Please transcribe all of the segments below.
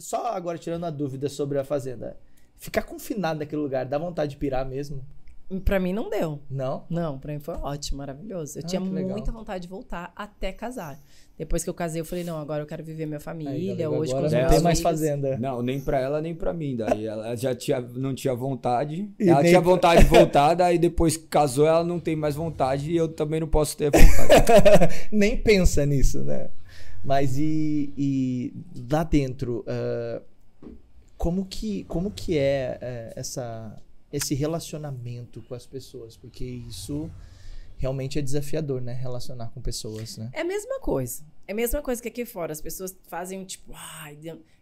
só agora tirando a dúvida sobre a fazenda, ficar confinado naquele lugar dá vontade de pirar mesmo? Pra mim não deu. Não? Não, pra mim foi ótimo, maravilhoso. Eu ah, tinha muita vontade de voltar até casar. Depois que eu casei, eu falei, não, agora eu quero viver minha família, Aí, hoje agora com os meus Não tem mais fazenda. Não, nem pra ela, nem pra mim. Daí ela já tinha, não tinha vontade. E ela tinha pra... vontade de voltar, daí depois que casou, ela não tem mais vontade e eu também não posso ter vontade. nem pensa nisso, né? Mas e, e lá dentro, uh, como, que, como que é uh, essa, esse relacionamento com as pessoas? Porque isso realmente é desafiador, né? Relacionar com pessoas, né? É a mesma coisa. É a mesma coisa que aqui fora. As pessoas fazem tipo, ai,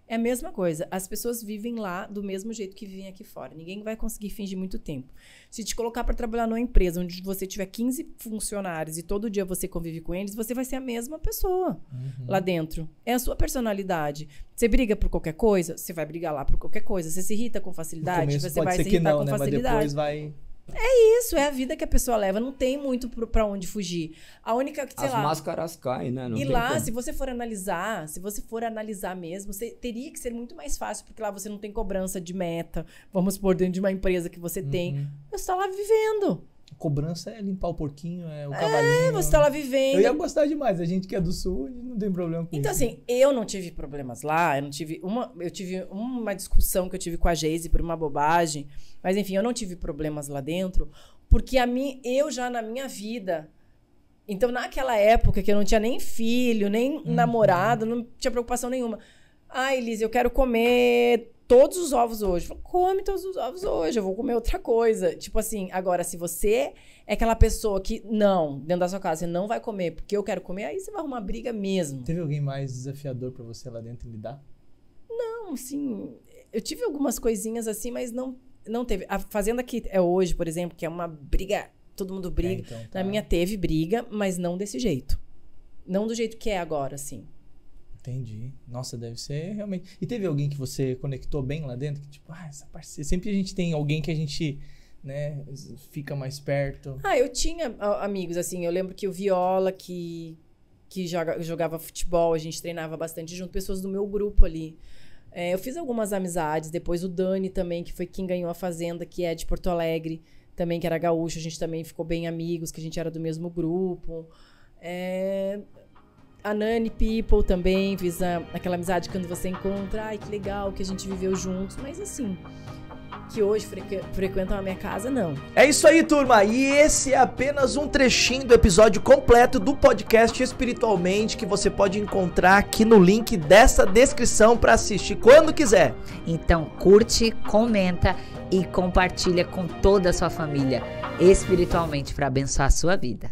é a mesma coisa. As pessoas vivem lá do mesmo jeito que vivem aqui fora. Ninguém vai conseguir fingir muito tempo. Se te colocar para trabalhar numa empresa onde você tiver 15 funcionários e todo dia você convive com eles, você vai ser a mesma pessoa uhum. lá dentro. É a sua personalidade. Você briga por qualquer coisa, você vai brigar lá por qualquer coisa. Você se irrita com facilidade, você vai se irritar não, com né? facilidade. Mas depois vai é isso, é a vida que a pessoa leva, não tem muito para onde fugir. A única que, sei As lá, máscaras caem, né? Não e lá, como. se você for analisar, se você for analisar mesmo, você, teria que ser muito mais fácil, porque lá você não tem cobrança de meta, vamos por dentro de uma empresa que você uhum. tem. Você tá lá vivendo cobrança é limpar o porquinho, é o é, cavalinho. É, você tá lá vivendo. Eu ia gostar demais. A gente que é do sul, não tem problema com então, isso. Então, assim, eu não tive problemas lá. Eu não tive uma... Eu tive uma discussão que eu tive com a Geise por uma bobagem. Mas, enfim, eu não tive problemas lá dentro. Porque a mim, eu já na minha vida... Então, naquela época que eu não tinha nem filho, nem uhum. namorado, não tinha preocupação nenhuma. Ai, ah, Liz, eu quero comer todos os ovos hoje. Falo, come todos os ovos hoje, eu vou comer outra coisa. Tipo assim, agora, se você é aquela pessoa que, não, dentro da sua casa, você não vai comer porque eu quero comer, aí você vai arrumar briga mesmo. Teve alguém mais desafiador para você lá dentro lidar? Não, assim, eu tive algumas coisinhas assim, mas não, não teve. A fazenda que é hoje, por exemplo, que é uma briga, todo mundo briga. É, então, tá. Na minha teve briga, mas não desse jeito. Não do jeito que é agora, assim. Entendi. Nossa, deve ser realmente. E teve alguém que você conectou bem lá dentro? Que, tipo, ah, essa parceira. Sempre a gente tem alguém que a gente. Né? Fica mais perto. Ah, eu tinha ah, amigos, assim. Eu lembro que o Viola, que, que joga, jogava futebol, a gente treinava bastante junto, pessoas do meu grupo ali. É, eu fiz algumas amizades, depois o Dani também, que foi quem ganhou a Fazenda, que é de Porto Alegre, também, que era gaúcho, a gente também ficou bem amigos, que a gente era do mesmo grupo. É, a Nani People também, visa aquela amizade quando você encontra, ai que legal que a gente viveu juntos, mas assim, que hoje frequ frequentam a minha casa, não. É isso aí, turma. E esse é apenas um trechinho do episódio completo do podcast Espiritualmente que você pode encontrar aqui no link dessa descrição para assistir quando quiser. Então, curte, comenta e compartilha com toda a sua família espiritualmente para abençoar a sua vida.